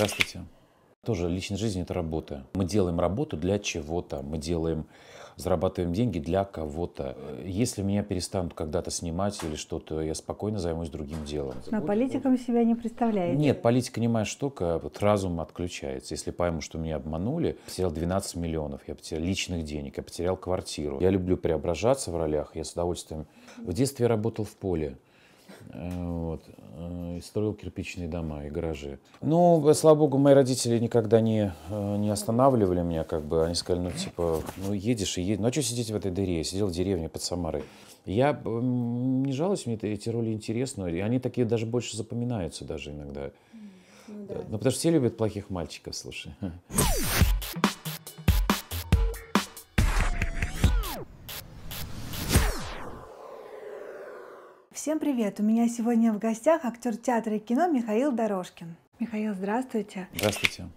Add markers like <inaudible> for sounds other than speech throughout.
Здравствуйте. Тоже личная жизнь – это работа. Мы делаем работу для чего-то, мы делаем, зарабатываем деньги для кого-то. Если меня перестанут когда-то снимать или что-то, я спокойно займусь другим делом. Но политиком себя не представляете? Нет, политика не моя штука, вот разум отключается. Если пойму, что меня обманули, потерял 12 миллионов, я потерял личных денег, я потерял квартиру. Я люблю преображаться в ролях, я с удовольствием. В детстве я работал в поле. Э, вот, э, и строил кирпичные дома и гаражи. Ну, э, слава богу, мои родители никогда не, не останавливали меня, как бы, они сказали, ну, типа, ну, едешь и едешь, ну, а что сидеть в этой дыре? Я сидел в деревне под Самарой. Я не жалуюсь, мне эти роли интересны, и они такие даже больше запоминаются даже иногда. Ну, да. ну потому что все любят плохих мальчиков, слушай. <laughs> Всем привет! У меня сегодня в гостях актер театра и кино Михаил Дорожкин. Михаил, здравствуйте. Здравствуйте.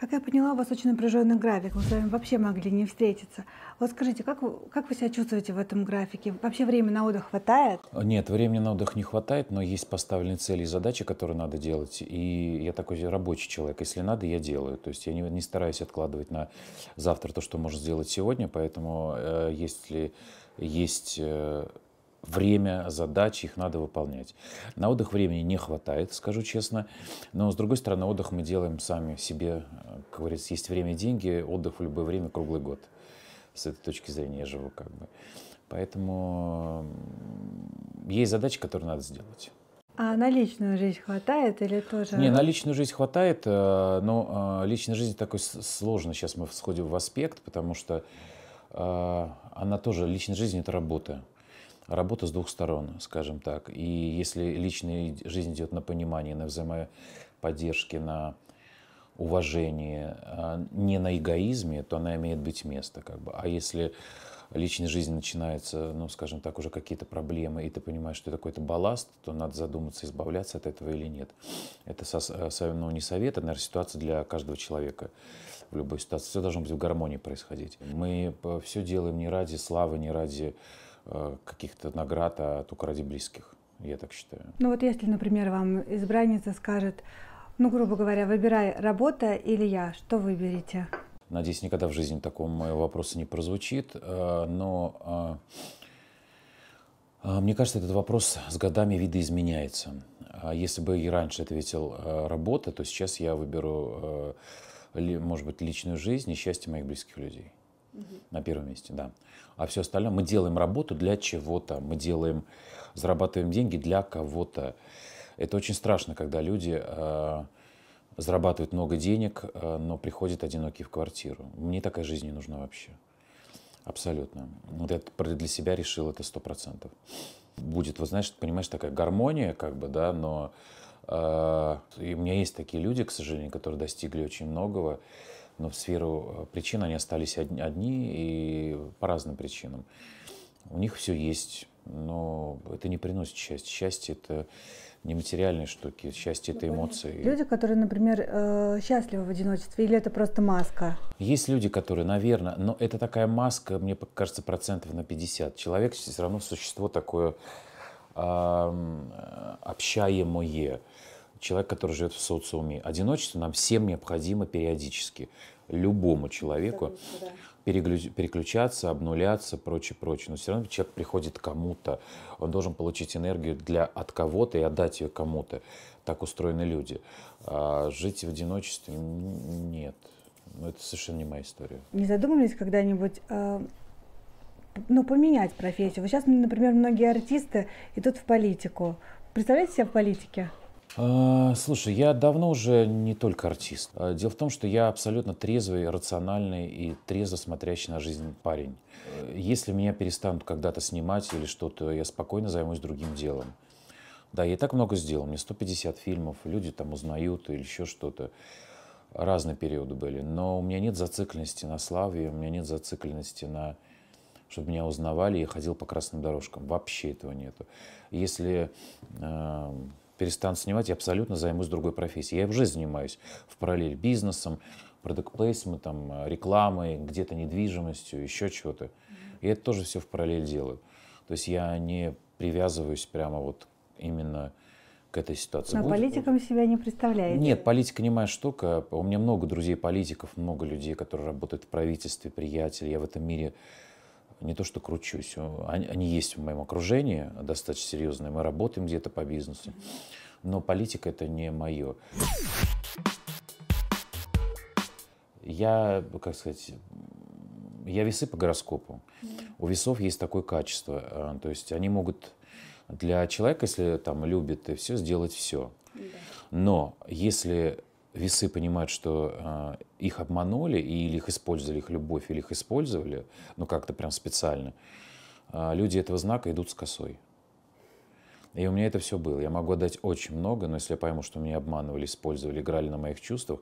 Как я поняла, у вас очень напряженный график, мы с вами вообще могли не встретиться. Вот скажите, как вы, как вы себя чувствуете в этом графике? Вообще времени на отдых хватает? А, нет, времени на отдых не хватает, но есть поставленные цели и задачи, которые надо делать. И я такой рабочий человек, если надо, я делаю. То есть я не, не стараюсь откладывать на завтра то, что можно сделать сегодня, поэтому э, если есть э, время, задачи, их надо выполнять. На отдых времени не хватает, скажу честно. Но, с другой стороны, отдых мы делаем сами себе. Как говорится, есть время и деньги, отдых в любое время, круглый год. С этой точки зрения я живу как бы. Поэтому есть задачи, которые надо сделать. А на личную жизнь хватает или тоже? Не, на личную жизнь хватает, э, но э, личная жизнь такой сложно. Сейчас мы всходим в аспект, потому что э, она тоже, личная жизнь – это работа работа с двух сторон, скажем так. И если личная жизнь идет на понимание, на взаимоподдержке, на уважении, а, не на эгоизме, то она имеет быть место. Как бы. А если личная жизнь начинается, ну, скажем так, уже какие-то проблемы, и ты понимаешь, что это какой-то балласт, то надо задуматься, избавляться от этого или нет. Это со, ну, не совет, это, наверное, ситуация для каждого человека в любой ситуации. Все должно быть в гармонии происходить. Мы все делаем не ради славы, не ради Э, каких-то наград а только ради близких, я так считаю. Ну вот если, например, вам избранница скажет, ну, грубо говоря, выбирай работа или я, что выберете? Надеюсь, никогда в жизни такого моего вопроса не прозвучит, э, но э, а, мне кажется, этот вопрос с годами видоизменяется. А если бы я раньше ответил работа, то сейчас я выберу, может быть, личную жизнь и счастье моих близких людей угу. на первом месте, да. А все остальное, мы делаем работу для чего-то, мы делаем, зарабатываем деньги для кого-то. Это очень страшно, когда люди э, зарабатывают много денег, э, но приходят одинокие в квартиру. Мне такая жизнь не нужна вообще. Абсолютно. Вот я для себя решил это сто процентов. Будет, вот знаешь, понимаешь, такая гармония, как бы, да, но э, и у меня есть такие люди, к сожалению, которые достигли очень многого но в сферу э, причин они остались одни и по разным причинам. У них все есть, но это не приносит счастья. Счастье – это не материальные штуки, счастье – это ну, эмоции. Люди, которые, например, э, счастливы в одиночестве, или это просто маска? Есть люди, которые, наверное, но это такая маска, мне кажется, процентов на 50. Человек все равно существо такое э, общаемое человек, который живет в социуме. Одиночество нам всем необходимо периодически, любому человеку, да. переключаться, обнуляться, прочее, прочее. Но все равно человек приходит кому-то, он должен получить энергию для, от кого-то и отдать ее кому-то. Так устроены люди. А жить в одиночестве нет. Ну, это совершенно не моя история. Не задумывались когда-нибудь а, ну, поменять профессию. Вот сейчас, например, многие артисты идут в политику. Представляете себя в политике? А, слушай, я давно уже не только артист. А, дело в том, что я абсолютно трезвый, рациональный и трезво смотрящий на жизнь парень. Э, если меня перестанут когда-то снимать или что-то, я спокойно займусь другим делом. Да, я и так много сделал. Мне 150 фильмов, люди там узнают или еще что-то. Разные периоды были. Но у меня нет зацикленности на славе, у меня нет зацикленности на чтобы меня узнавали, я ходил по красным дорожкам. Вообще этого нету. Если э перестану снимать, я абсолютно займусь другой профессией. Я уже занимаюсь в параллель бизнесом, продукт-плейсментом, рекламой, где-то недвижимостью, еще чего-то. И это тоже все в параллель делаю. То есть я не привязываюсь прямо вот именно к этой ситуации. Но Будет... политиком себя не представляете? Нет, политика не моя штука. У меня много друзей политиков, много людей, которые работают в правительстве, приятелей. Я в этом мире не то что кручусь, они, они есть в моем окружении, достаточно серьезные, мы работаем где-то по бизнесу, но политика это не мое. Я, как сказать, я весы по гороскопу. У весов есть такое качество, э, то есть они могут для человека, если там любит и все, сделать все. Но если весы понимают, что э, их обманули, или их использовали, их любовь, или их использовали, ну как-то прям специально, э, люди этого знака идут с косой. И у меня это все было. Я могу отдать очень много, но если я пойму, что меня обманывали, использовали, играли на моих чувствах,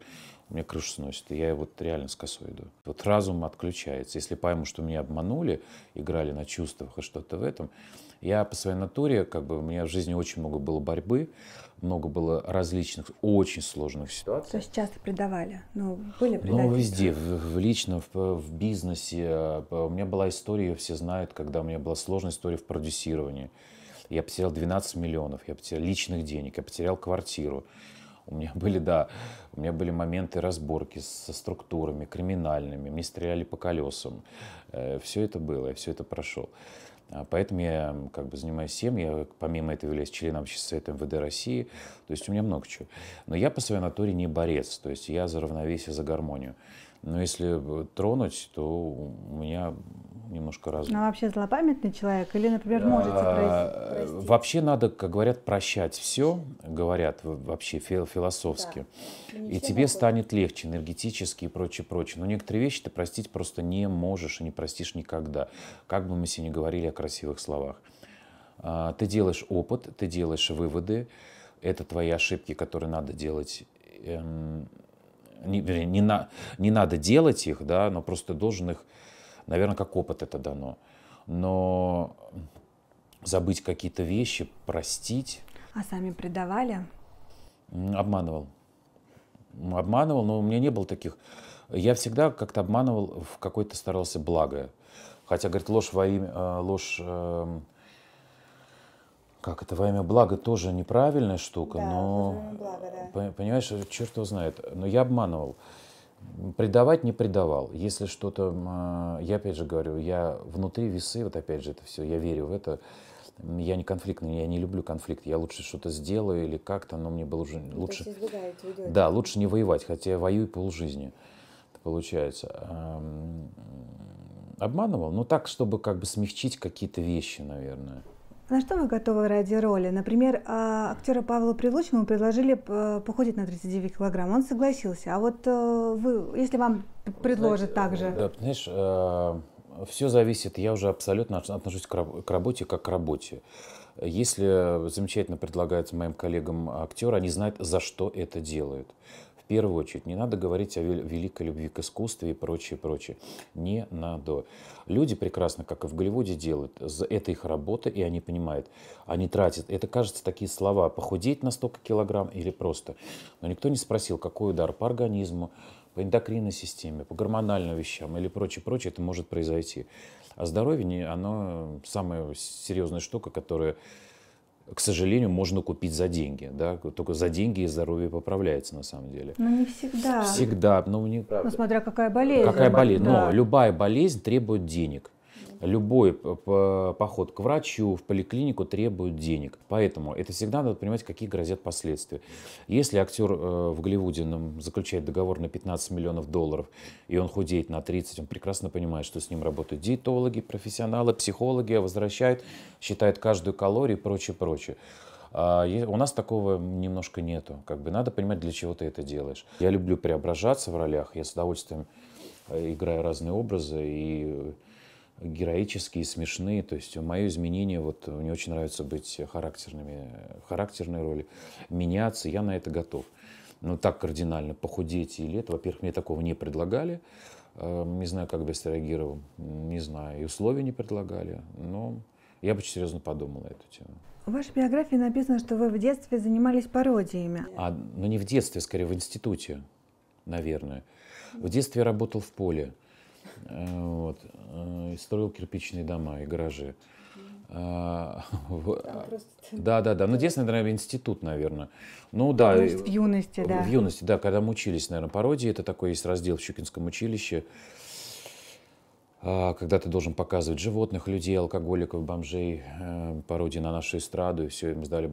у меня крышу сносит. И я вот реально с косой иду. Вот разум отключается. Если пойму, что меня обманули, играли на чувствах и что-то в этом, я по своей натуре, как бы, у меня в жизни очень много было борьбы, много было различных, очень сложных ситуаций. То есть часто предавали? Ну, были предатели. Ну, везде, в, в личном, в, в бизнесе. А, у меня была история, ее все знают, когда у меня была сложная история в продюсировании. Я потерял 12 миллионов, я потерял личных денег, я потерял квартиру. У меня были, да, у меня были моменты разборки со структурами криминальными, мне стреляли по колесам. Э, все это было, я все это прошел. А поэтому я как бы занимаюсь всем, я помимо этого являюсь членом Совета МВД России, то есть у меня много чего. Но я по своей натуре не борец, то есть я за равновесие, за гармонию. Но если э, тронуть, то у меня немножко раз. Но а вообще злопамятный человек или, например, можете а, простить? Вообще надо, как говорят, прощать все, говорят вообще философски. Да. И, и тебе станет легче энергетически и прочее, прочее. Но некоторые вещи ты простить просто не можешь и не простишь никогда. Как бы мы сегодня говорили о красивых словах. А, ты делаешь опыт, ты делаешь выводы. Это твои ошибки, которые надо делать эм, не, не, на, не надо делать их, да, но просто должен их, наверное, как опыт это дано. Но забыть какие-то вещи, простить. А сами предавали? Обманывал. Обманывал, но у меня не было таких. Я всегда как-то обманывал, в какой-то старался благое. Хотя, говорит, ложь во имя, э, ложь эм, как это во имя блага тоже неправильная штука, да, но благо, да. понимаешь, черт его знает, но я обманывал. Предавать не предавал. Если что-то, а, я опять же говорю, я внутри весы, вот опять же это все, я верю в это. Я не конфликтный, я не люблю конфликт. Я лучше что-то сделаю или как-то, но мне было уже ну, лучше. да, лучше не воевать, хотя я воюю полжизни, получается. Обманывал, но так, чтобы как бы смягчить какие-то вещи, наверное. А на что вы готовы ради роли? Например, а, актера Павла Прилучному предложили похудеть на 39 килограмм. Он согласился. А вот э, вы, если вам предложат также? Э, да, понимаешь, э, все зависит. Я уже абсолютно отношусь к работе как к работе. Если замечательно предлагается моим коллегам актер, они знают, за что это делают первую очередь не надо говорить о великой любви к искусству и прочее, прочее. Не надо. Люди прекрасно, как и в Голливуде, делают. Это их работа, и они понимают. Они тратят. Это, кажется, такие слова. Похудеть на столько килограмм или просто. Но никто не спросил, какой удар по организму, по эндокринной системе, по гормональным вещам или прочее, прочее, это может произойти. А здоровье, оно самая серьезная штука, которая к сожалению, можно купить за деньги. Да? Только за деньги и здоровье поправляется на самом деле. Но ну, не всегда. Всегда, но ну, не ну, правда. Ну, смотря какая болезнь. Какая болезнь. Да. Но любая болезнь требует денег любой поход к врачу, в поликлинику требует денег. Поэтому это всегда надо понимать, какие грозят последствия. Если актер э, в Голливуде заключает договор на 15 миллионов долларов, и он худеет на 30, он прекрасно понимает, что с ним работают диетологи, профессионалы, психологи, а возвращают, считают каждую калорию и прочее, прочее. А у нас такого немножко нету. Как бы надо понимать, для чего ты это делаешь. Я люблю преображаться в ролях, я с удовольствием э, играю разные образы и героические, смешные. То есть мое изменение, вот мне очень нравится быть характерными, характерной роли, меняться, я на это готов. Но ну, так кардинально похудеть или это, во-первых, мне такого не предлагали. Эм, не знаю, как бы я среагировал, не знаю, и условия не предлагали, но я бы серьезно подумал на эту тему. В вашей биографии написано, что вы в детстве занимались пародиями. А, ну не в детстве, скорее в институте, наверное. В детстве я работал в поле. Вот. Э, и строил кирпичные дома и гаражи. А, да, да, да. Ну, детский, наверное, институт, наверное. Ну, да. Ну, в юности, да. В юности, да, когда мы учились, наверное, пародии. Это такой есть раздел в Щукинском училище, а, когда ты должен показывать животных, людей, алкоголиков, бомжей, э, пародии на нашу эстраду. И все, им сдали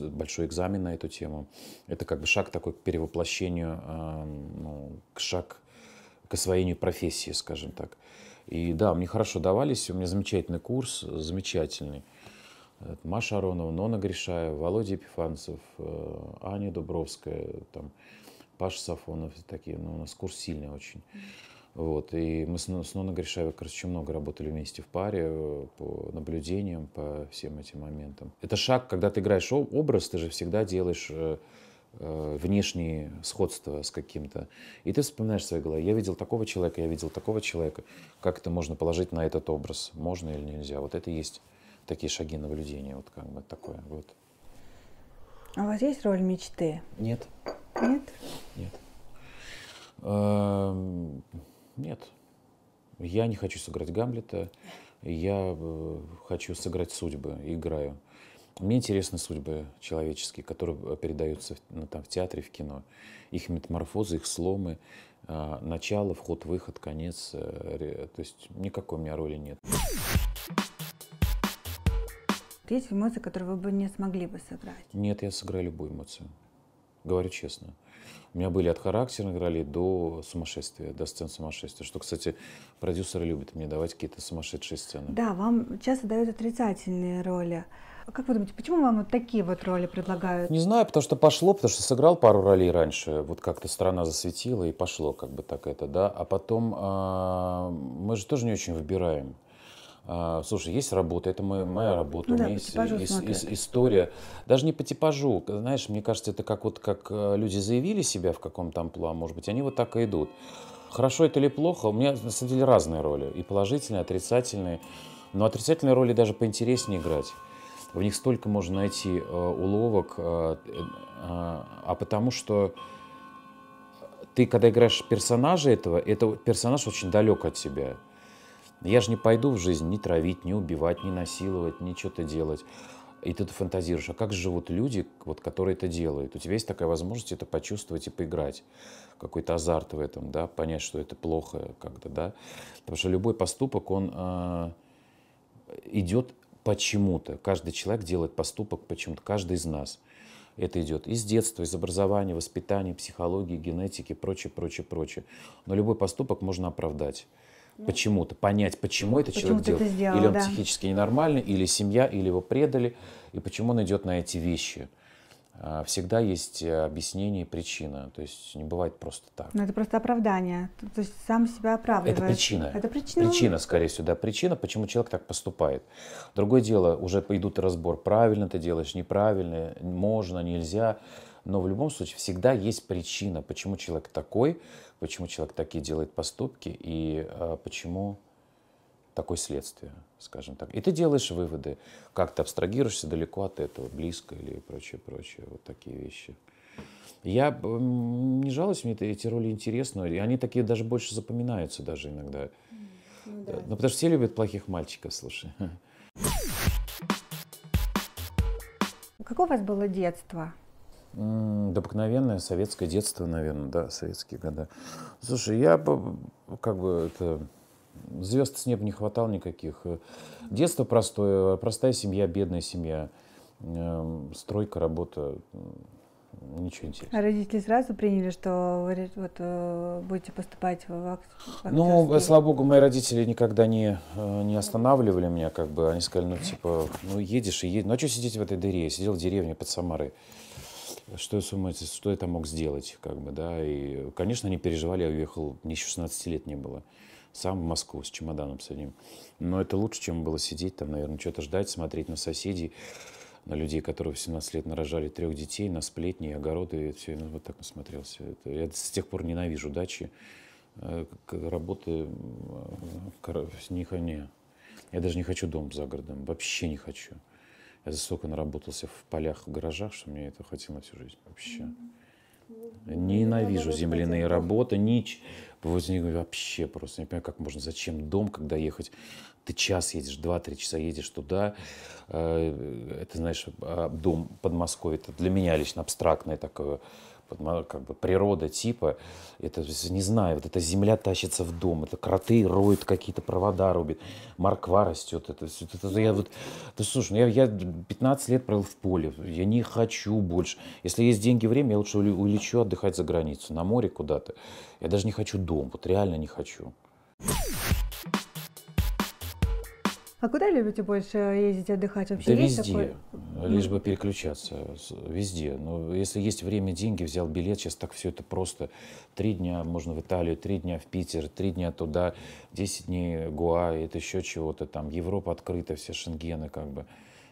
большой экзамен на эту тему. Это как бы шаг такой к перевоплощению, э, ну, шаг к освоению профессии, скажем так. И да, мне хорошо давались, у меня замечательный курс, замечательный. Маша Аронова, Нона Гришаева, Володя Епифанцев, э, Аня Дубровская, там, Паша Сафонов, такие, ну, у нас курс сильный очень. Вот, и мы с, Ноной Гришаевой, короче, очень много работали вместе в паре э, по наблюдениям, по всем этим моментам. Это шаг, когда ты играешь образ, ты же всегда делаешь э, Э, внешние сходства с каким-то. И ты вспоминаешь в своей голове, я видел такого человека, я видел такого человека. Как это можно положить на этот образ? Можно или нельзя? Вот это и есть такие шаги наблюдения, вот как бы такое. Вот. А у вас есть роль мечты? Нет. Нет? Нет. Эм, нет. Я не хочу сыграть Гамлета, я э, хочу сыграть судьбы, играю. Мне интересны судьбы человеческие, которые э, передаются ну, там, в театре, в кино. Их метаморфозы, их сломы, э, начало, вход, выход, конец. Э, то есть никакой у меня роли нет. Есть эмоции, которые вы бы не смогли бы сыграть? Нет, я сыграю любую эмоцию. Говорю честно. У меня были от характерных ролей до сумасшествия, до сцен сумасшествия. Что, кстати, продюсеры любят мне давать какие-то сумасшедшие сцены. Да, вам часто дают отрицательные роли. А Как вы думаете, почему вам вот такие вот роли предлагают? Не знаю, потому что пошло, потому что сыграл пару ролей раньше, вот как-то страна засветила и пошло как бы так это, да. А потом а, мы же тоже не очень выбираем. А, слушай, есть работа, это моя, моя работа, ну, у меня есть ис, ис, история. Даже не по типажу, знаешь, мне кажется, это как вот как э, люди заявили себя в каком-то амплуа, может быть, они вот так и идут. Хорошо это или плохо, у меня на самом деле разные роли, и положительные, и отрицательные. Но отрицательные роли даже поинтереснее играть в них столько можно найти э, уловок, э, э, а потому что ты, когда играешь персонажа этого, это персонаж очень далек от тебя. Я же не пойду в жизнь ни травить, ни убивать, ни насиловать, ни что-то делать. И ты фантазируешь, а как живут люди, вот, которые это делают? У тебя есть такая возможность это почувствовать и поиграть. Какой-то азарт в этом, да, понять, что это плохо как-то, да. Потому что любой поступок, он э, идет почему-то. Каждый человек делает поступок почему-то, каждый из нас. Это идет из детства, из образования, воспитания, психологии, генетики, прочее, прочее, прочее. Но любой поступок можно оправдать ну. почему-то, понять, почему этот почему человек делает. сделал, или он да. психически ненормальный, или семья, или его предали, и почему он идет на эти вещи. А, всегда есть э, объяснение и причина. То есть не бывает просто так. Но ну, это просто оправдание. То есть сам себя оправдывает. Это причина. Это причина. Причина, скорее всего, да, причина, почему человек так поступает. Другое дело, уже идут разбор, правильно ты делаешь, неправильно, можно, нельзя. Но в любом случае всегда есть причина, почему человек такой, почему человек такие делает поступки и э, почему такое следствие, скажем так. И ты делаешь выводы, как ты абстрагируешься далеко от этого, близко или прочее, прочее, вот такие вещи. Я не жалуюсь, мне эти роли интересны, и они такие даже больше запоминаются даже иногда. Ну, да. Э, ну потому что все любят плохих мальчиков, слушай. Какое у вас было детство? Обыкновенное советское детство, наверное, да, советские года. Слушай, я как бы это звезд с неба не хватало никаких. Детство простое, простая семья, бедная семья. Эм, стройка, работа, ничего интересного. А родители сразу приняли, что вы вот, э, будете поступать в актерский? Ну, э, слава богу, мои родители никогда не, э, не останавливали меня, как бы. Они сказали, ну, типа, ну, едешь и едешь. Ну, а что сидеть в этой дыре? Я сидел в деревне под Самарой. Что я, сумма, что я там мог сделать, как бы, да. И, конечно, они переживали, я уехал, мне 16 лет не было сам в Москву с чемоданом с одним. Но это лучше, чем было сидеть там, наверное, что-то ждать, смотреть на соседей, на людей, которые в 17 лет нарожали трех детей, на сплетни, огороды. И все время ну, вот так насмотрелся. Это, я с тех пор ненавижу дачи, э, работы, не, не, я даже не хочу дом за городом, вообще не хочу. Я за столько наработался в полях, в гаражах, что мне это хотелось всю жизнь вообще. Mm-hmm. Ненавижу земляные работы, нич. Возник вообще просто. Не понимаю, как можно, зачем дом, когда ехать? Ты час едешь, два-три часа едешь туда. Э, это, знаешь, а, дом Подмосковье, это для меня лично абстрактное такое как бы природа типа, это, не знаю, вот эта земля тащится в дом, это кроты роют какие-то провода, рубит, морква растет, это это, это, я вот, ты слушай, ну я, я 15 лет провел в поле, я не хочу больше, если есть деньги, время, я лучше улечу отдыхать за границу, на море куда-то, я даже не хочу дом, вот реально не хочу. А куда любите больше ездить отдыхать? Вообще да везде, такой? лишь ну. бы переключаться, везде. Но если есть время, деньги, взял билет, сейчас так все это просто. Три дня можно в Италию, три дня в Питер, три дня туда, десять дней Гуа, это еще чего-то там. Европа открыта, все шенгены как бы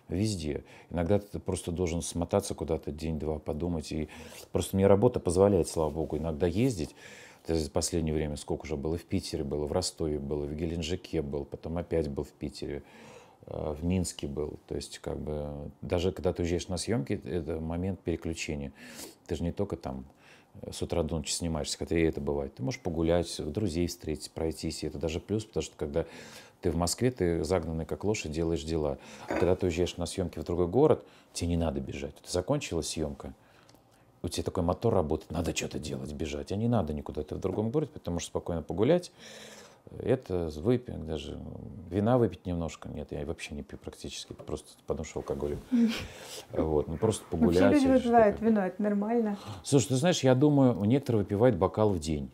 везде. Иногда ты просто должен смотаться куда-то день-два, подумать. И просто мне работа позволяет, слава богу, иногда ездить. Это за последнее время сколько уже было в Питере, было в Ростове, было в Геленджике, был, потом опять был в Питере, э, в Минске был. То есть как бы даже когда ты уезжаешь на съемки, это момент переключения. Ты же не только там э, с утра до ночи снимаешься, хотя и это бывает. Ты можешь погулять, друзей встретить, пройтись, и это даже плюс, потому что когда ты в Москве, ты загнанный как лошадь, делаешь дела. А когда ты уезжаешь на съемки в другой город, тебе не надо бежать. закончилась съемка, у тебя такой мотор работает, надо что-то делать, бежать. А не надо никуда, ты в другом городе, потому что спокойно погулять, это выпить даже, вина выпить немножко, нет, я вообще не пью практически, просто потому что алкоголь. <laughs> Вот, ну просто ну, погулять. Вообще люди выпивают вино, это нормально. Слушай, ты знаешь, я думаю, у некоторых выпивает бокал в день.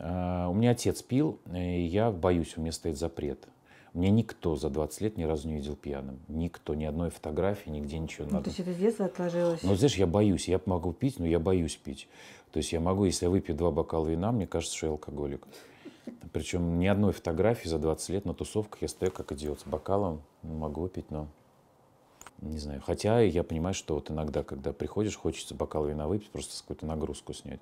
А, у меня отец пил, и я боюсь, у меня стоит запрет. Мне никто за 20 лет ни разу не видел пьяным. Никто, ни одной фотографии, нигде ничего. Ну, надо... то есть это с детства отложилось? Ну, знаешь, я боюсь. Я могу пить, но я боюсь пить. То есть я могу, если я выпью два бокала вина, мне кажется, что я алкоголик. Причем ни одной фотографии за 20 лет на тусовках я стою как идиот с бокалом. Могу выпить, но не знаю. Хотя я понимаю, что вот иногда, когда приходишь, хочется бокал вина выпить, просто какую-то нагрузку снять.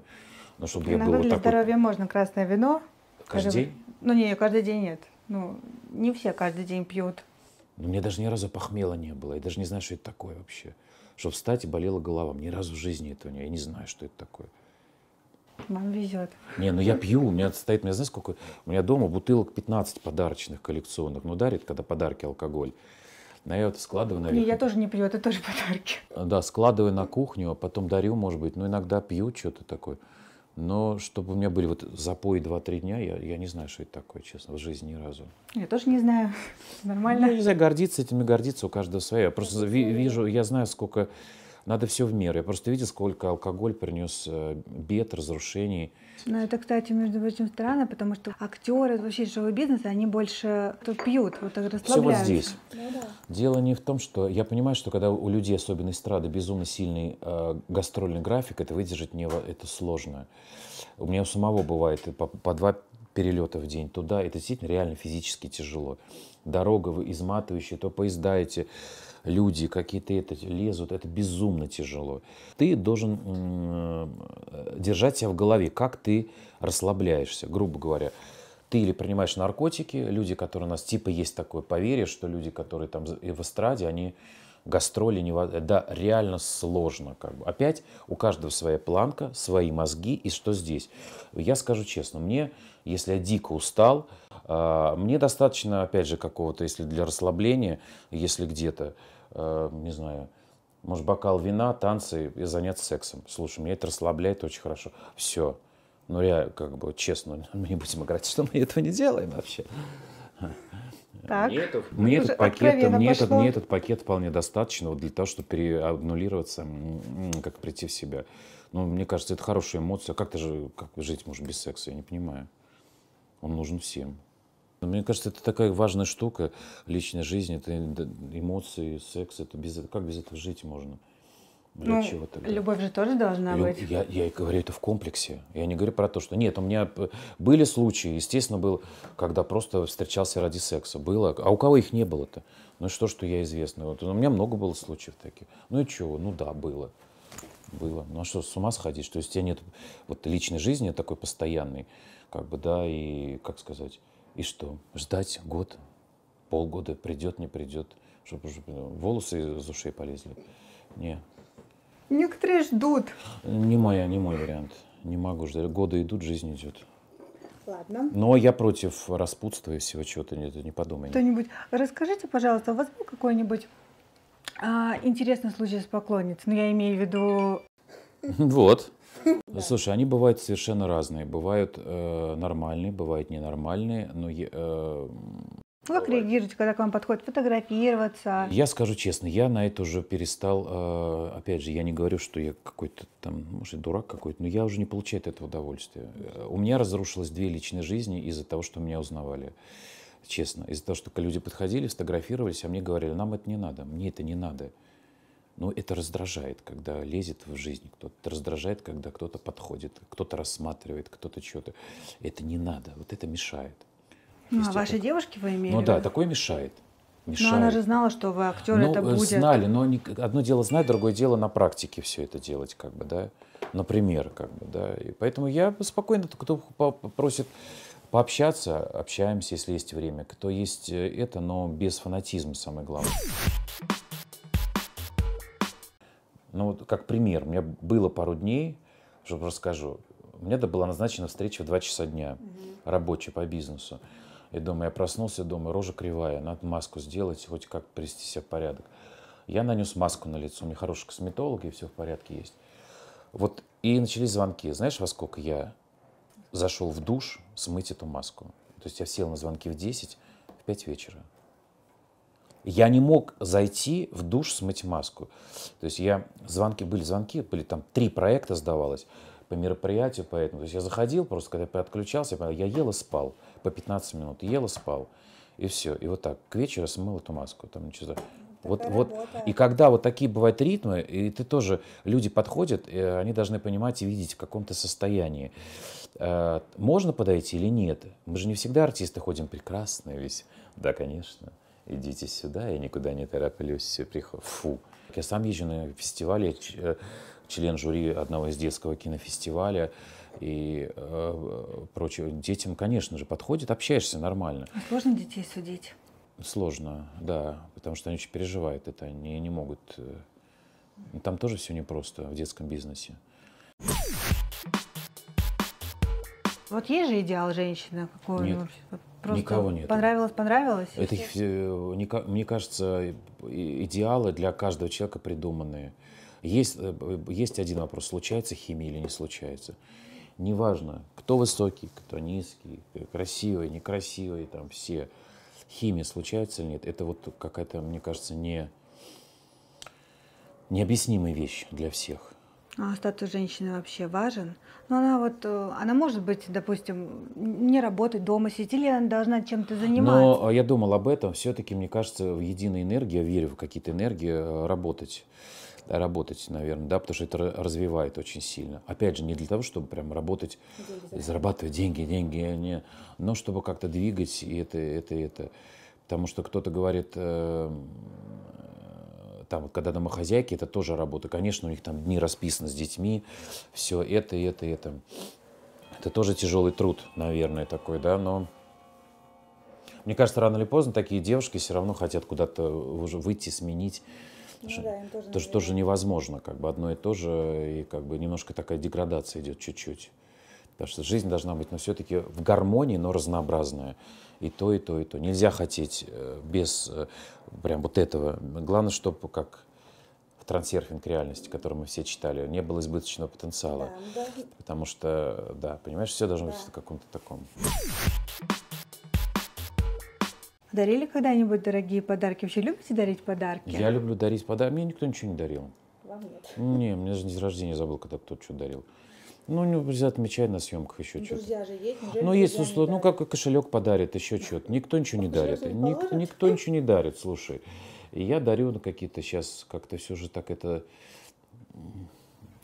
Но чтобы я был для такой... здоровья можно красное вино. Каждый день? Ну, не, каждый день нет. Ну, не все каждый день пьют. Ну, мне даже ни разу похмела не было. Я даже не знаю, что это такое вообще. Что встать и болела голова. Ни разу в жизни этого не. Я не знаю, что это такое. Вам везет. Не, ну я пью, у меня стоит, меня знаешь, сколько? У меня дома бутылок 15 подарочных коллекционных. Ну, дарит, когда подарки алкоголь. Но я вот складываю наверх. Не, я тоже не пью, это тоже подарки. Да, складываю на кухню, а потом дарю, может быть. Ну, иногда пью что-то такое. Но чтобы у меня были вот запои 2-3 дня, я, я не знаю, что это такое, честно, в жизни ни разу. Я тоже не знаю. <laughs> Нормально. Ну, не знаю, гордиться этим и гордиться, у каждого свое. Я просто вижу, я знаю, сколько надо все в меру. Я просто видел, сколько алкоголь принес э, бед, разрушений. Ну, это, кстати, между прочим, странно, потому что актеры вообще шоу-бизнеса, они больше пьют, вот расслабляются. Все вот здесь. Да-да. Ну Дело не в том, что я понимаю, что когда у людей, особенно эстрады, безумно сильный э, гастрольный график, это выдержать не, это сложно. У меня у самого бывает по, по два перелета в день туда, это действительно реально физически тяжело. Дорога вы изматывающая, то поезда эти люди какие-то это лезут, это безумно тяжело. Ты должен держать себя в голове, как ты расслабляешься, грубо говоря. Ты или принимаешь наркотики, люди, которые у нас типа есть такое поверье, что люди, которые там и в эстраде, они гастроли не да реально сложно как бы опять у каждого своя планка свои мозги и что здесь я скажу честно мне если я дико устал а, мне достаточно опять же какого-то если для расслабления если где-то Э, не знаю, может, бокал вина, танцы и заняться сексом. Слушай, меня это расслабляет очень хорошо. Все. но ну, я как бы честно, <laughs> мы не будем играть, что мы этого не делаем вообще. Так. Мне, это, мне, этот пакет, мне, этот, мне этот пакет вполне достаточно вот для того, чтобы переобнулироваться, как прийти в себя. Ну, мне кажется, это хорошая эмоция. А как ты же как жить можешь без секса? Я не понимаю. Он нужен всем. Ну, мне кажется, это такая важная штука, личная жизнь, это эмоции, секс, это без, как без этого жить можно? Для ну, чего тогда? Любовь же тоже должна Лю... быть. Я, я и говорю это в комплексе. Я не говорю про то, что нет, у меня были случаи, естественно, был, когда просто встречался ради секса. Было. А у кого их не было-то? Ну что, что я известный? Вот, у меня много было случаев таких. Ну и чего? Ну да, было. Было. Ну а что, с ума сходить? Что, у тебя нет вот, личной жизни такой постоянной, как бы, да, и, как сказать, и что? Ждать год, полгода, придет, не придет, чтобы волосы из ушей полезли. Не. Некоторые ждут. Не моя, не мой вариант. Не могу ждать. Годы идут, жизнь идет. Ладно. Но я против распутства и всего чего-то, не, не подумай. Кто-нибудь, расскажите, пожалуйста, у вас был какой-нибудь а, интересный случай с поклонницей? Ну, я имею в виду... <laughs> Вот. Слушай, они бывают совершенно разные. Бывают э, нормальные, бывают ненормальные, но ну, э, ну, как реагируете, когда к вам подходит фотографироваться? Я скажу честно, я на это уже перестал. Э, опять же, я не говорю, что я какой-то там, может, дурак какой-то, но я уже не получаю от этого удовольствия. Э, у меня разрушилось две личные жизни из-за того, что меня узнавали. Честно, из-за того, что люди подходили, фотографировались, а мне говорили, нам это не надо, мне это не надо. Но это раздражает, когда лезет в жизнь кто-то. Это раздражает, когда кто-то подходит, кто-то рассматривает, кто-то что-то. Это не надо. Вот это мешает. Ну, а ваши такое... девушки вы имеете? Ну да, такое мешает. Мешает. Но она же знала, что вы актер, ну, это э, будет. Знали, но они, одно дело знать, другое дело на практике все это делать, как бы, да. Например, как бы, да. И поэтому я спокойно, кто просит пообщаться, общаемся, если есть время. Кто есть э, это, но без фанатизма, самое главное. Ну вот как пример, у меня было пару дней, чтобы расскажу. У меня была назначена встреча в 2 часа дня, угу. рабочая по бизнесу. Я думаю, я проснулся, думаю, рожа кривая, надо маску сделать, хоть как привести себя в порядок. Я нанес маску на лицо, у меня хороший косметолог, и все в порядке есть. Вот и начались звонки. Знаешь, во сколько я зашел в душ смыть эту маску? То есть я сел на звонки в 10, в 5 вечера. Я не мог зайти в душ, смыть маску. То есть я... Звонки были, звонки были, там три проекта сдавалось по мероприятию, поэтому. То есть я заходил, просто когда я отключался, я ел и спал по 15 минут, ел и спал. И все. И вот так к вечеру смыл эту маску. Там ничего. вот, вот, и когда вот такие бывают ритмы, и ты тоже, люди подходят, и они должны понимать и видеть в каком-то состоянии. Э, можно подойти или нет? Мы же не всегда артисты ходим прекрасные весь. Да, конечно идите сюда, я никуда не тороплюсь, все приход... фу. Я сам езжу на фестивале, э, член жюри одного из детского кинофестиваля и э, прочее. Детям, конечно же, подходит, общаешься нормально. А сложно детей судить? Сложно, да, потому что они очень переживают это, они не могут... Э, ну, там тоже все непросто в детском бизнесе. Вот есть же идеал женщины, какой Нет. он вообще? Просто Никого нет. Понравилось, понравилось. Это их, э, мне кажется, идеалы для каждого человека придуманные. Есть, э, есть один вопрос, случается химия или не случается. Неважно, кто высокий, кто низкий, э, красивый, некрасивый, там все. Химия случается или нет, это вот какая-то, мне кажется, не, необъяснимая вещь для всех. А, статус женщины вообще важен. Но ну, она вот, э, она может быть, допустим, не работать дома, сидеть, или она должна чем-то заниматься. Но я думал об этом. Все-таки, мне кажется, в единой энергии, я верю в какие-то энергии, э, работать. работать, наверное, да, потому что это развивает очень сильно. Опять же, не для того, чтобы прям работать, деньги зарабатывать деньги, деньги, а не, но чтобы как-то двигать и это, это, это. Потому что кто-то говорит, э, там, вот, когда домохозяйки, это тоже работа. Конечно, у них там дни расписаны с детьми, все это, это, это. Это тоже тяжелый труд, наверное, такой, да, но мне кажется, рано или поздно такие девушки все равно хотят куда-то уже выйти, сменить. Ну, что, да, тоже, тоже, тоже невозможно, как бы одно и то же, и как бы немножко такая деградация идет чуть-чуть. Потому что жизнь должна быть, но ну, все-таки в гармонии, но разнообразная. И то, и то, и то. Нельзя хотеть э, без э, прям вот этого. Главное, чтобы как в трансерфинг реальности, который мы все читали, не было избыточного потенциала. Да, ну да. Потому что, да, понимаешь, все должно да. быть в каком-то таком. Дарили когда-нибудь дорогие подарки? Вообще любите дарить подарки? Я люблю дарить подарки. Мне никто ничего не дарил. Вам нет? Не, мне же день рождения забыл, когда кто-то что дарил. Ну, не друзья отмечай на съемках еще ну, что-то. Друзья же есть, Ну, есть условно, ну, как кошелек подарит, еще ну, что-то. Никто ничего не а дарит. Ник, никто ничего не дарит, слушай. И я дарю на какие-то сейчас, как-то все же так это...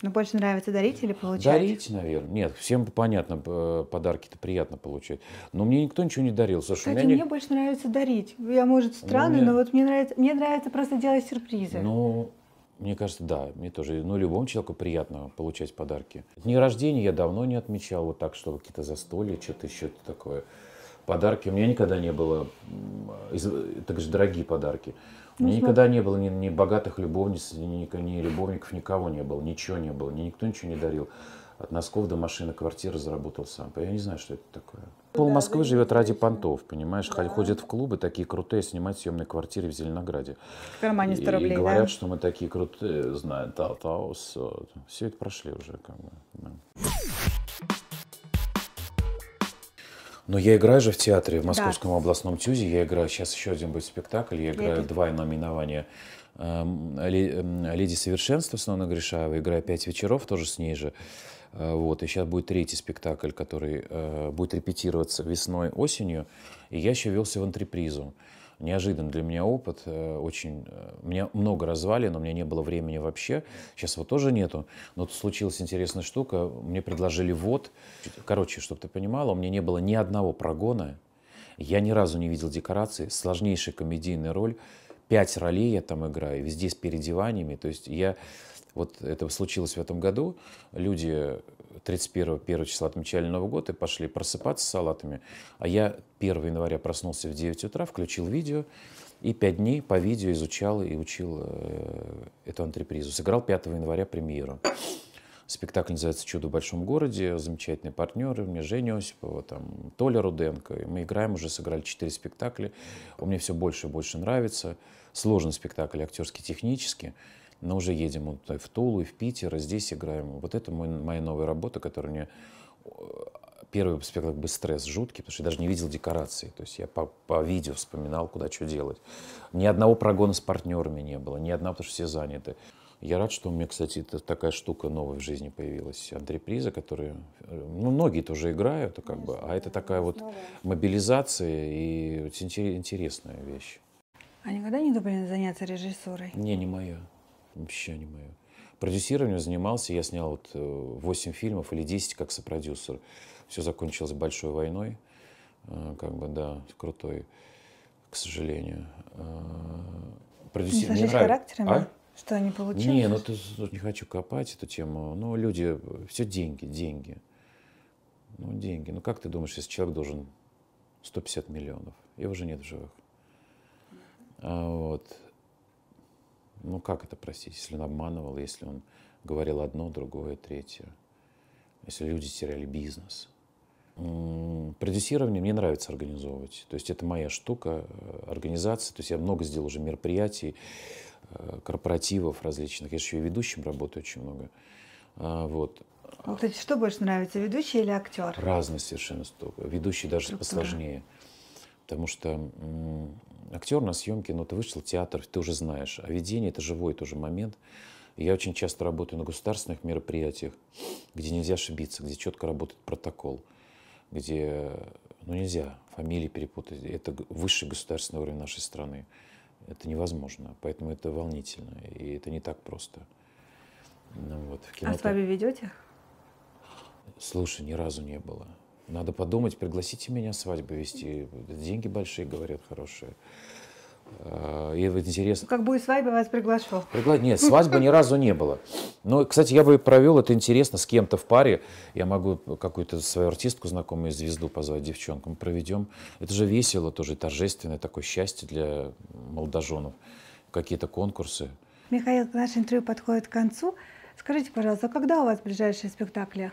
Ну, больше нравится дарить или получать? Дарить, наверное. Нет, всем понятно, подарки-то приятно получать. Но мне никто ничего не дарил. Слушай, Кстати, мне не... больше нравится дарить. Я, может, странно, ну, мне... но вот мне нравится, мне нравится просто делать сюрпризы. Ну, мне кажется, да, мне тоже, ну, любому человеку приятно получать подарки. Дни рождения я давно не отмечал вот так, что какие-то застолья, что-то еще такое. Подарки у меня никогда не было, так же дорогие подарки. У ну, меня ну, никогда не было ни, ни богатых любовниц, ни, ни любовников, никого не было, ничего не было, ни никто ничего не дарил от носков до машины, квартиры заработал сам. Я не знаю, что это такое. Пол Москвы живет ради понтов, понимаешь? Да. Ходят в клубы такие крутые, снимать съемные квартиры в Зеленограде. В кармане 100 рублей, И говорят, да? что мы такие крутые, знают, та, та, все. все это прошли уже. Как бы, да. Но я играю же в театре, в Московском да. областном ТЮЗе. Я играю, сейчас еще один будет спектакль. Я играю Лето. два номинования. Эм, эм, Леди Совершенства с Ноной Гришаевой. Играю пять вечеров тоже с ней же. Э, вот, и сейчас будет третий спектакль, который э, будет репетироваться весной, осенью. И я еще велся в антрепризу. Неожиданный для меня опыт. Э, очень... Э, меня много развали, но у меня не было времени вообще. Сейчас его тоже нету. Но тут случилась интересная штука. Мне предложили вот. Короче, чтобы ты понимала, у меня не было ни одного прогона. Я ни разу не видел декорации. Сложнейшая комедийная роль. Пять ролей я там играю. Везде с переодеваниями. То есть я вот это случилось в этом году. Люди 31 1 числа отмечали Новый год и пошли просыпаться с салатами. А я 1 января проснулся в 9 утра, включил видео и 5 дней по видео изучал и учил э, эту антрепризу. Сыграл 5 января премьеру. Спектакль называется «Чудо в большом городе». Замечательные партнеры. У меня Женя Осипова, там, Толя Руденко. И мы играем, уже сыграли четыре спектакля. У меня все больше и больше нравится. Сложный спектакль, актерский, технический но уже едем вот в Тулу, и в Питер, и здесь играем. Вот это мой, моя новая работа, которая мне... Э, первый как бы стресс жуткий, потому что я даже не видел декорации. То есть я по, по видео вспоминал, куда что делать. Ни одного прогона с партнерами не было, ни одного, потому что все заняты. Я рад, что у меня, кстати, такая штука новая в жизни появилась. Андрей Приза, который... Э, ну, многие тоже играют, как Конечно, бы, а это такая вот новая. мобилизация и интересная вещь. А никогда не думали заняться режиссурой? Не, не мое вообще не мое. Продюсированием занимался, я снял вот 8 э, фильмов или 10 как сопродюсер. Все закончилось большой войной, э, как бы, да, крутой, к сожалению. Э, Продюсер... Не нравится. характерами? А? Что не получилось? Не, ну ты тут не хочу копать эту тему. Ну, люди, все деньги, деньги. Ну, деньги. Ну, как ты думаешь, если человек должен 150 миллионов, его уже нет в живых? А вот. Ну как это простить, если он обманывал, если он говорил одно, другое, третье? Если люди теряли бизнес. Продюсирование мне нравится организовывать. То есть это моя штука, э, организация. То есть я много сделал уже мероприятий, э, корпоративов различных. Я еще и ведущим работаю очень много. А, вот. А, ну, кстати, что больше нравится, ведущий или актер? Разные совершенно столько. Ведущий даже Структура. посложнее. Потому что актер на съемке, но ну, ты вышел в театр, ты уже знаешь. А видение — это живой тоже момент. я очень часто работаю на государственных мероприятиях, где нельзя ошибиться, где четко работает протокол, где, ну, нельзя фамилии перепутать. Это высший государственный уровень нашей страны. Это невозможно, поэтому это волнительно, и это не так просто. Ну, вот, а с вами ведете? Слушай, ни разу не было. Надо подумать, пригласите меня свадьбу вести. Деньги большие, говорят, хорошие. А, и вот интересно... Ну, как будет свадьба, вас приглашу. Пригла... Нет, свадьбы ни разу не было. Но, кстати, я бы провел это интересно с кем-то в паре. Я могу какую-то свою артистку знакомую, звезду позвать, девчонку. Мы проведем. Это же весело тоже, торжественное такое счастье для молодоженов. Какие-то конкурсы. Михаил, наше интервью подходит к концу. Скажите, пожалуйста, а когда у вас ближайшие спектакли?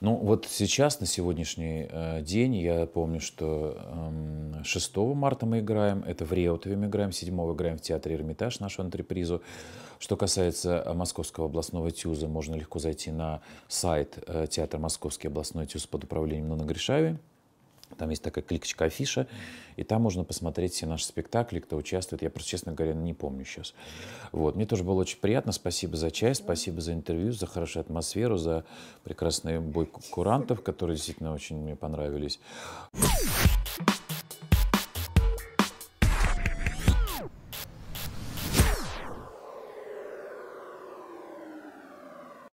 Ну вот сейчас, на сегодняшний э, день, я помню, что 6 эм, марта мы играем, это в Реутове мы играем, 7 играем в Театре Эрмитаж, нашу антрепризу. Что касается э, Московского областного ТЮЗа, можно легко зайти на сайт э, Театра Московский областной ТЮЗ под управлением Нона Гришави. Там есть такая кликочка афиша, и там можно посмотреть все наши спектакли, кто участвует. Я просто, честно говоря, не помню сейчас. Вот. Мне тоже было очень приятно. Спасибо за чай, спасибо за интервью, за хорошую атмосферу, за прекрасный бой курантов, которые действительно очень мне понравились.